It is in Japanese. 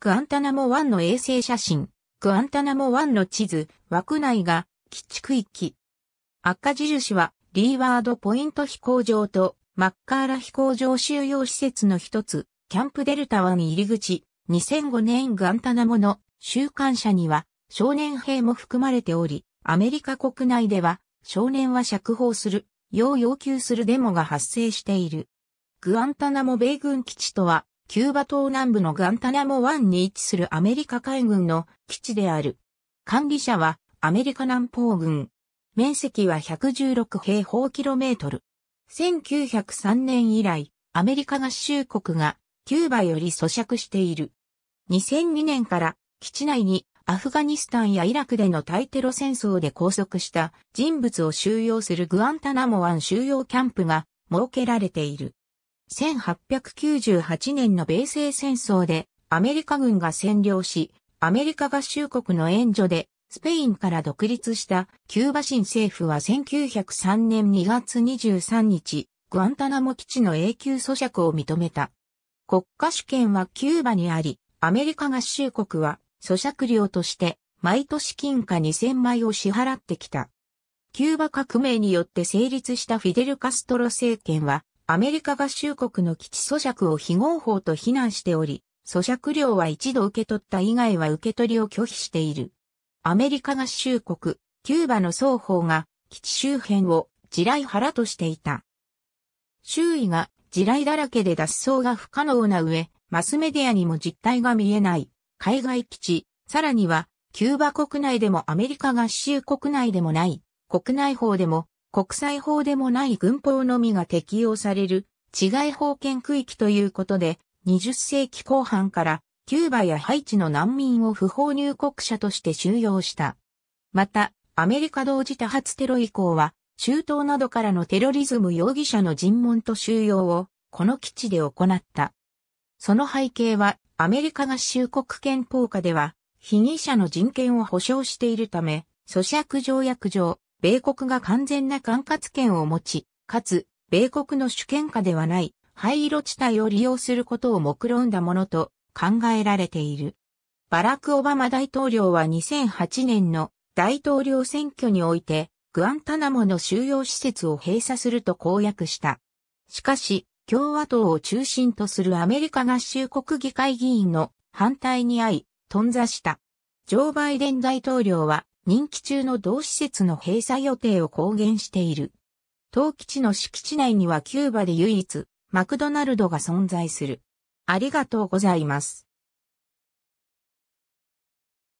グアンタナモ湾の衛星写真、グアンタナモ湾の地図、枠内が基地区域。赤字印はリーワードポイント飛行場とマッカーラ飛行場収容施設の一つ、キャンプデルタ湾入り口、2005年グアンタナモの週刊者には少年兵も含まれており、アメリカ国内では少年は釈放する、要要求するデモが発生している。グアンタナモ米軍基地とはキューバ島南部のガンタナモ湾に位置するアメリカ海軍の基地である。管理者はアメリカ南方軍。面積は116平方キロメートル。1903年以来、アメリカ合衆国がキューバより咀嚼している。2002年から基地内にアフガニスタンやイラクでの対テロ戦争で拘束した人物を収容するグアンタナモ湾収容キャンプが設けられている。1898年の米西戦争でアメリカ軍が占領し、アメリカ合衆国の援助でスペインから独立したキューバ新政府は1903年2月23日、グアンタナモ基地の永久咀嚼を認めた。国家主権はキューバにあり、アメリカ合衆国は咀嚼料として毎年金貨2000枚を支払ってきた。キューバ革命によって成立したフィデル・カストロ政権はアメリカ合衆国の基地租借を非合法と非難しており、租借料は一度受け取った以外は受け取りを拒否している。アメリカ合衆国、キューバの双方が基地周辺を地雷原としていた。周囲が地雷だらけで脱走が不可能な上、マスメディアにも実態が見えない、海外基地、さらには、キューバ国内でもアメリカ合衆国内でもない、国内法でも国際法でもない軍法のみが適用される、治外法権区域ということで、20世紀後半からキューバやハイチの難民を不法入国者として収容した。また、アメリカ同時多発テロ以降は、中東などからのテロリズム容疑者の尋問と収容を、この基地で行った。その背景は、アメリカ合衆国憲法下では、被疑者の人権を保障しているため、咀嚼条約上、米国が完全な管轄権を持ち、かつ、米国の主権下ではない、灰色地帯を利用することを目論んだものと考えられている。バラク・オバマ大統領は2008年の大統領選挙において、グアンタナモの収容施設を閉鎖すると公約した。しかし、共和党を中心とするアメリカ合衆国議会議員の反対に遭い、頓挫した。ジョー・バイデン大統領は任期中の同施設の閉鎖予定を公言している。当基地の敷地内にはキューバで唯一、マクドナルドが存在する。ありがとうございます。